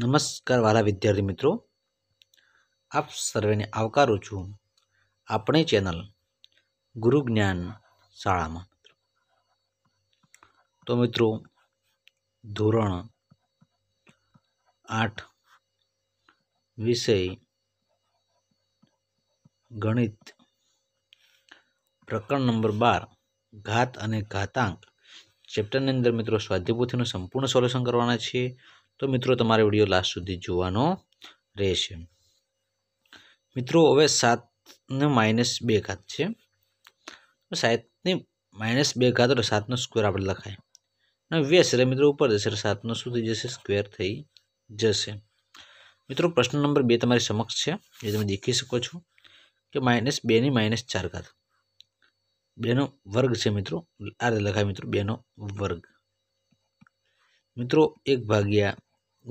નમસ્કાર વાલા વિદ્યાર્થી મિત્રો આપ સર્વેને આવકારું છું આપણી ચેનલ ગુરુ જ્ઞાન શાળામાં તો મિત્રો ધોરણ આઠ વિષય ગણિત પ્રકરણ નંબર બાર ઘાત અને ઘાતાંક ચેપ્ટરની અંદર મિત્રો સ્વાધ્યાયપોથીનું સંપૂર્ણ સોલ્યુશન કરવાના છીએ તો મિત્રો તમારે વિડીયો લાસ્ટ સુધી જોવાનો રહેશે મિત્રો હવે સાતને માઇનસ બે ઘાત છે સાતની માઇનસ બે ઘાત એટલે સાતનો સ્ક્વેર આપણે લખાય અને વેસ એટલે મિત્રો ઉપર જશે એટલે સાતનો શું થઈ જશે સ્ક્વેર થઈ જશે મિત્રો પ્રશ્ન નંબર બે તમારી સમક્ષ છે જે તમે દેખી શકો છો કે માઇનસ બેની માઇનસ ચાર ઘાત બેનો વર્ગ છે મિત્રો આ રીતે લખાય મિત્રો બેનો વર્ગ મિત્રો એક ભાગ્યા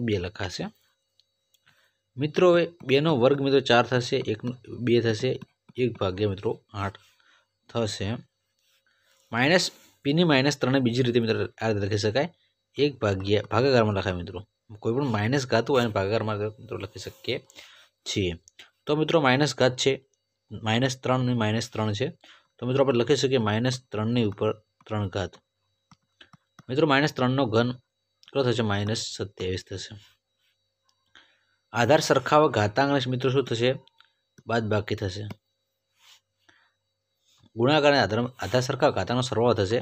બે લખાશે મિત્રો હવે બેનો વર્ગ મિત્રો ચાર થશે એક બે થશે એક ભાગ્ય મિત્રો આઠ થશે માઇનસ પીની માઇનસ ત્રણને બીજી રીતે મિત્રો આ રીતે લખી શકાય એક ભાગ્ય ભાગાકારમાં લખાય મિત્રો કોઈ પણ માઇનસ ઘાત હોય અને ભાગાકારમાં મિત્રો લખી શકીએ છીએ તો મિત્રો માઇનસ ઘાત છે માઇનસ ત્રણની માઇનસ ત્રણ છે તો મિત્રો આપણે લખી શકીએ માઇનસ ત્રણની ઉપર ત્રણ ઘાત મિત્રો માઇનસ ત્રણનો ઘન કેટલો થશે માઇનસ સત્યાવીસ થશે આધાર સરખાવા ઘાતાંકના મિત્રો શું થશે બાદ બાકી થશે ગુણાકારને આધાર આધાર સરખા ઘાતાંકનો સરવાળો થશે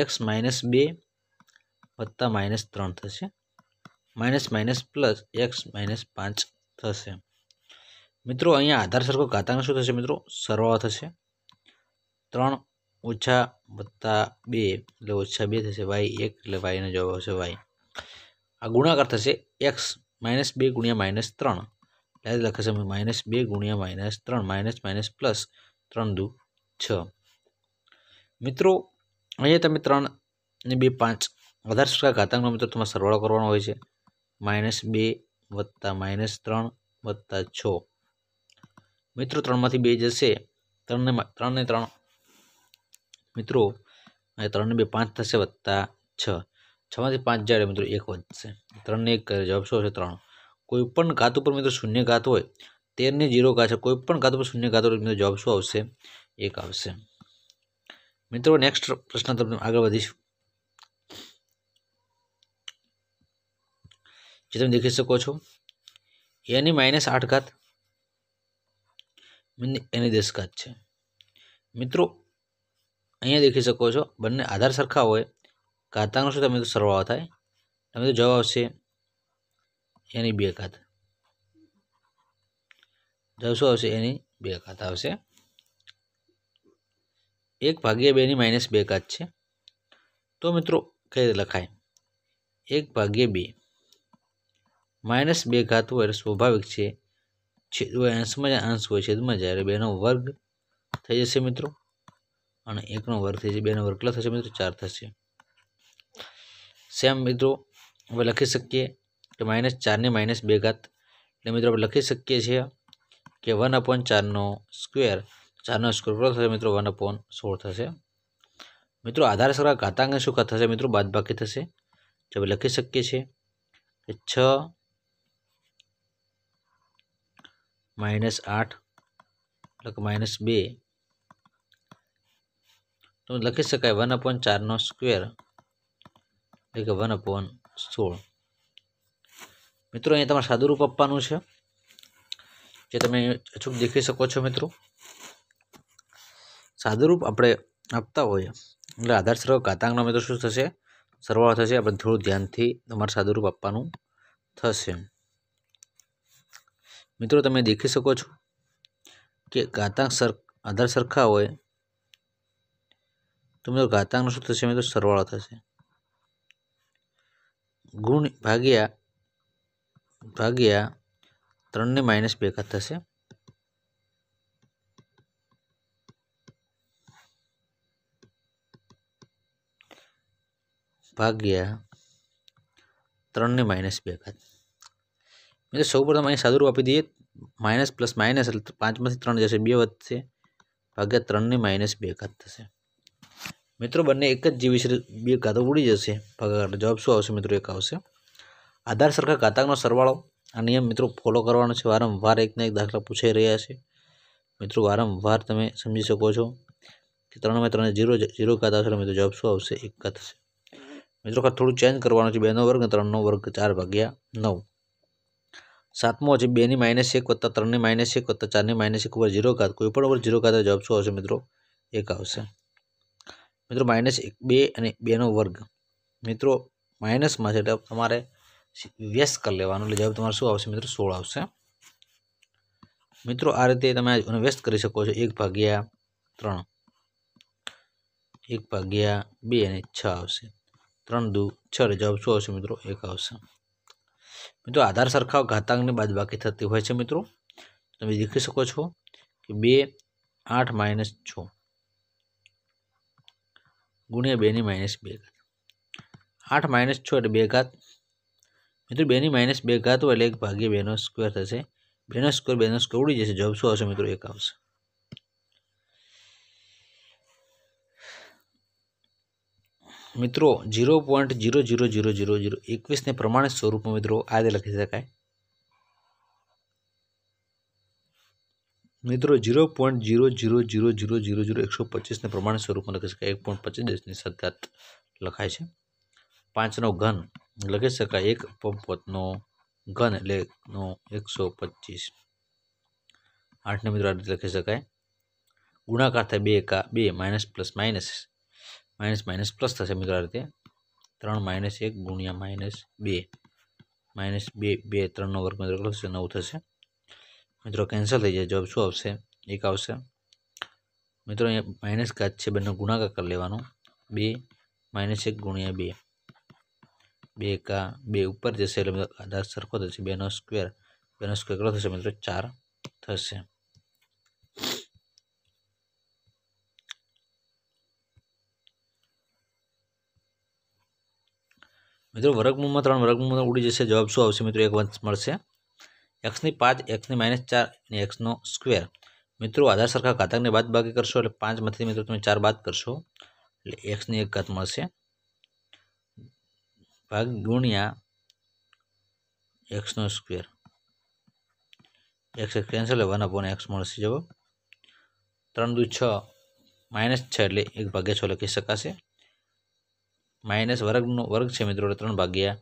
એક્સ માઇનસ બે વત્તા માઇનસ ત્રણ થશે minus minus plus x minus પાંચ થશે મિત્રો અહીંયા આધાર સરખો ઘાતાંક શું થશે મિત્રો સરવાળો થશે ત્રણ ઓછા વત્તા બે એટલે ઓછા બે થશે વાય એક એટલે વાયનો જવાબ આવશે વાય આ ગુણાકાર થશે એક્સ માઇનસ બે ગુણ્યા માઇનસ ત્રણ એટલે લખશે માઇનસ બે ગુણ્યા માઇનસ ત્રણ માઇનસ માઇનસ પ્લસ ત્રણ દુ છ મિત્રો અહીંયા તમે ત્રણ ને બે પાંચ આધાર સૂચકા ઘાતાંકનો મિત્રો તમારે સરવાળો કરવાનો હોય છે માઇનસ બે વત્તા માઇનસ ત્રણ વત્તા છ મિત્રો ત્રણમાંથી બે જશે ત્રણને ત્રણને ત્રણ મિત્રો આ ત્રણને બે પાંચ થશે વત્તા છ છમાંથી પાંચ જાડે મિત્રો એક વધશે ત્રણને એક જવાબ શું હશે ત્રણ કોઈપણ ઘાત ઉપર મિત્રો શૂન્ય ઘાત હોય તેરની જીરો ઘાત છે કોઈપણ ઘાત ઉપર શૂન્ય ઘાત હોય મિત્રો જવાબ શું આવશે એક આવશે મિત્રો નેક્સ્ટ પ્રશ્ન તમને આગળ વધીશું જે તમે દેખી શકો છો એની માઇનસ આઠ ઘાત એની દસ ઘાત છે મિત્રો અહીંયા દેખી શકો છો બંને આધાર સરખા હોય ઘાતાંકનો શું તમે તો સરવાળો થાય તમે તો જવાબ આવશે એની બે ઘાત જવાબ શું આવશે એની બે ઘાત આવશે એક ભાગ્યા બેની માઇનસ બે ઘાત છે તો મિત્રો કઈ રીતે લખાય એક ભાગ્યે બે માઇનસ બે ઘાત હોય એટલે સ્વાભાવિક છે છેદ હોય અંશમાં જ્યાં અંશ હોય છેદમાં જ્યારે બેનો વર્ગ થઈ જશે મિત્રો અને એકનો વર્ગ થઈ જશે બેનો વર્ગ કેટલા થશે મિત્રો ચાર થશે સેમ મિત્રો હવે લખી શકીએ કે માઇનસ ચારની માઇનસ બે ઘાત એટલે મિત્રો આપણે લખી શકીએ છીએ કે વન અપોન ચારનો સ્ક્વેર ચારનો સ્ક્વેર કેટલો થશે મિત્રો વન અપોન સોળ થશે મિત્રો આધાર સગા ઘાતાંક શું થશે મિત્રો બાદબાકી થશે જે આપણે લખી શકીએ છીએ કે છ માઇનસ આઠ એટલે કે માઇનસ બે તો લખી શકાય વન અપોન ચારનો સ્ક્વેર એટલે કે વન અપોન સોળ મિત્રો અહીંયા તમારે સાદુરૂપ આપવાનું છે જે તમે અચૂક દેખી શકો છો મિત્રો સાદુરૂપ આપણે આપતા હોઈએ એટલે આધાર સર્વ ઘાતાંકનો મિત્રો શું થશે સરવાળો થશે આપણે થોડું ધ્યાનથી તમારે સાદુરૂપ આપવાનું થશે મિત્રો તમે દેખી શકો છો કે ઘાતાંક સર આધાર સરખા હોય तुम्हें जो घातांक नसो तसे में तो सरवाड़ होता है गुण भाग्या भाग्या त्रे माइनस बे का भाग्या त्रे माइनस बे का मैं सौ प्रथम अँ सादूर आप दिए माइनस प्लस माइनस पांच मे त्रे जैसे बे वे भाग्या त्री माइनस बे का મિત્રો બંને એક જ જીવી છે બે ઘાતક ઉડી જશે પગાર જવાબ શું આવશે મિત્રો એક આવશે આધાર સરખા ઘાતકનો સરવાળો આ નિયમ મિત્રો ફોલો કરવાનો છે વારંવાર એકને એક દાખલા પૂછાઈ રહ્યા છે મિત્રો વારંવાર તમે સમજી શકો છો કે ત્રણમાં ત્રણ જીરો જીરો ઘાત આવશે મિત્રો જવાબ શું આવશે એક ઘાત થશે મિત્રો થોડું ચેન્જ કરવાનું છે બેનો વર્ગ ત્રણનો વર્ગ ચાર ભાગ્યા નવ સાતમો છે બેની માઇનસ એક વત્તા ત્રણની માઇનસ એક વત્તા ચારની માઇનસ એક ઉપર ઝીરો ઘાત કોઈ પણ ઉપર ઝીરો ઘાત જવાબ શું આવશે મિત્રો એક આવશે મિત્રો માઇનસ એક બે અને બેનો વર્ગ મિત્રો માઇનસમાં છે એટલે તમારે વ્યસ્ત કરી લેવાનું એટલે જવાબ તમારે શું આવશે મિત્રો સોળ આવશે મિત્રો આ રીતે તમે આને વ્યસ્ત કરી શકો છો એક ભાગ્યા ત્રણ એક ભાગ્યા બે અને છ આવશે ત્રણ દુ છ જવાબ શું આવશે મિત્રો એક આવશે મિત્રો આધાર સરખાવ ઘાતાંકની બાદબાકી થતી હોય છે મિત્રો તમે દેખી શકો છો કે બે આઠ માઇનસ છ ગુણ્યા બેની માઇનસ બે ઘાત આઠ માઇનસ છ એટલે બે ઘાત મિત્રો બેની માઇનસ બે ઘાત હોય એટલે એક ભાગ્ય બેનો સ્ક્વેર થશે બેનો સ્કવેર બેનો સ્ક્વેર ઉડી જશે જવાબ શું આવશે મિત્રો એક આવશે મિત્રો zero point zero zero zero zero zero એકવીસને પ્રમાણે સ્વરૂપમાં મિત્રો આજે લખી શકાય મિત્રો zero point zero zero zero zero zero zero એકસો પચીસને પ્રમાણ સ્વરૂપમાં લખી શકાય એક પોઈન્ટ પચીસ દસની સદગાત લખાય છે પાંચનો ઘન લખી શકાય એક પંપોતનો ઘન એટલે નો એકસો પચીસ આઠને મિત્રો આ રીતે લખી શકાય ગુણાકાર થાય બે એકા બે minus plus minus minus minus plus થશે મિત્રો આ રીતે ત્રણ માઇનસ એક ગુણ્યા માઇનસ બે માઇનસ બે બે ત્રણનો વર્ગ મિત્રો કેટલો નવ થશે મિત્રો કેન્સલ થઈ જાય જોબ શું આવશે એક આવશે મિત્રો અહીંયા માઇનસ કાચ છે બંને ગુણાકાર કરી લેવાનો બે માઇનસ એક ગુણ્યા બે બે એકા બે ઉપર જશે એટલે આધાર સરખો થશે બેનો સ્ક્વેર બેનો સ્ક્વેર કેટલો થશે મિત્રો ચાર થશે મિત્રો વર્ગમૂળમાં ત્રણ વર્ગમૂળમાં ઉડી જશે જવાબ શું આવશે મિત્રો એક વંશ મળશે એક્સની પાંચ એક્સની માઇનસ ચાર અને એક્સનો સ્ક્વેર મિત્રો આધાર સરખા ઘાતકને બાદ બાકી કરશો એટલે પાંચમાંથી મિત્રો તમે ચાર બાદ કરશો એટલે એક્સની એક ઘાત મળશે ભાગ ગુણ્યા એક્સનો સ્ક્વેર એક્સ કેન્સલ એટલે વન અપોન એક્સ મળશે જવાબ ત્રણ દુ છ માઇનસ છ એટલે એક ભાગ્યા છ લખી શકાશે માઇનસ વર્ગનો વર્ગ છે મિત્રો એટલે ત્રણ ભાગ્યા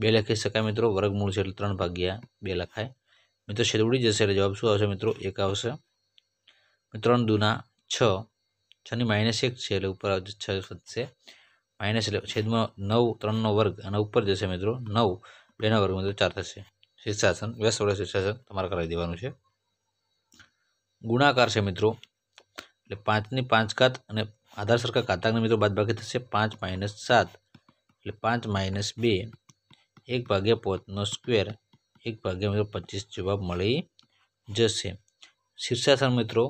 બે લખી શકાય મિત્રો વર્ગમૂળ છે એટલે ત્રણ ભાગ્યા બે લખાય મિત્રો છેદ ઉડી જશે એટલે જવાબ શું આવશે મિત્રો એક આવશે ત્રણ દૂના છ છની માઇનસ એક છે એટલે ઉપર આવશે છ વધશે માઇનસ એટલે છેદમાં નવ ત્રણનો વર્ગ અને ઉપર જશે મિત્રો નવ બેનો વર્ગ મિત્રો ચાર થશે શીર્ષાસન વ્યસ્ત વડે શીર્ષાસન તમારે કરાવી દેવાનું છે ગુણાકાર છે મિત્રો એટલે પાંચની પાંચ ઘાત અને આધાર સરખા ઘાતાંકના મિત્રો બાદ બાકી થશે પાંચ માઇનસ સાત એટલે પાંચ માઇનસ બે એક ભાગ્યા પોતનો સ્ક્વેર એક ભાગ્યા મિત્રો પચીસ જવાબ મળી જશે શીર્ષાસન મિત્રો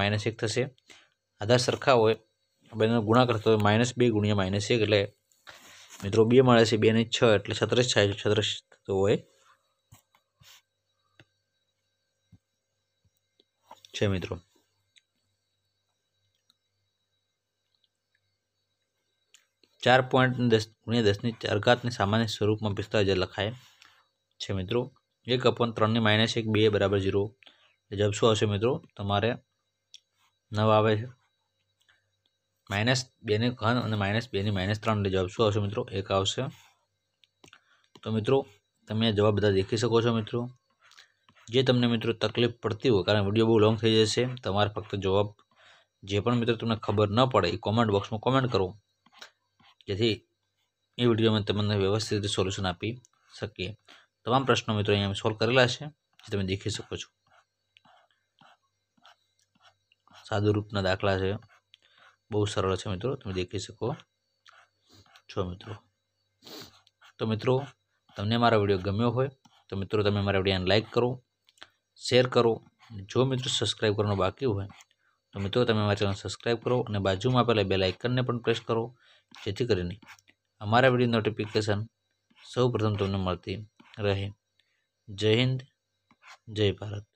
માઇનસ એક થશે આધાર સરખા હોય બંને ગુણાકાર થતો હોય માઇનસ બે ગુણ્યા માઇનસ એક એટલે મિત્રો બે મળે છે બે ને છ એટલે છત્રીસ થાય છત્રીસ થતો હોય છે મિત્રો ચાર પોઈન્ટ દસ ગુણ્યા દસની અર્ઘાતને સામાન્ય સ્વરૂપમાં પિસ્તાળીસ લખાય છે મિત્રો એક અપન ત્રણની માઇનસ એક બે બરાબર ઝીરો જવાબ શું આવશે મિત્રો તમારે નવ આવે છે માઇનસ બેની ઘન અને માઇનસ બેની માઇનસ ત્રણ એટલે જવાબ શું આવશે મિત્રો એક આવશે તો મિત્રો તમે આ જવાબ બધા દેખી શકો છો મિત્રો જે તમને મિત્રો તકલીફ પડતી હોય કારણ વિડીયો બહુ લોંગ થઈ જશે તમારે ફક્ત જવાબ જે પણ મિત્રો તમને ખબર ન પડે એ કોમેન્ટ બોક્સમાં કોમેન્ટ કરો જેથી એ વિડીયોમાં તમને વ્યવસ્થિત રીતે સોલ્યુશન આપી શકીએ તમામ પ્રશ્નો મિત્રો અહીંયા સોલ્વ કરેલા છે જે તમે દેખી શકો છો સાદુરૂપના દાખલા છે બહુ સરળ છે મિત્રો તમે દેખી શકો છો મિત્રો તો મિત્રો તમને મારો વિડીયો ગમ્યો હોય તો મિત્રો તમે મારા વિડીયોને લાઇક કરો શેર કરો જો મિત્રો સબસ્ક્રાઈબ કરવાનું બાકી હોય તો મિત્રો તમે મારા ચેનલ સબસ્ક્રાઈબ કરો અને બાજુમાં આપેલા બે લાઇકનને પણ પ્રેસ કરો જેથી કરીને અમારા વિડીયો નોટિફિકેશન સૌ પ્રથમ તમને મળતી રહે જય હિન્દ જય ભારત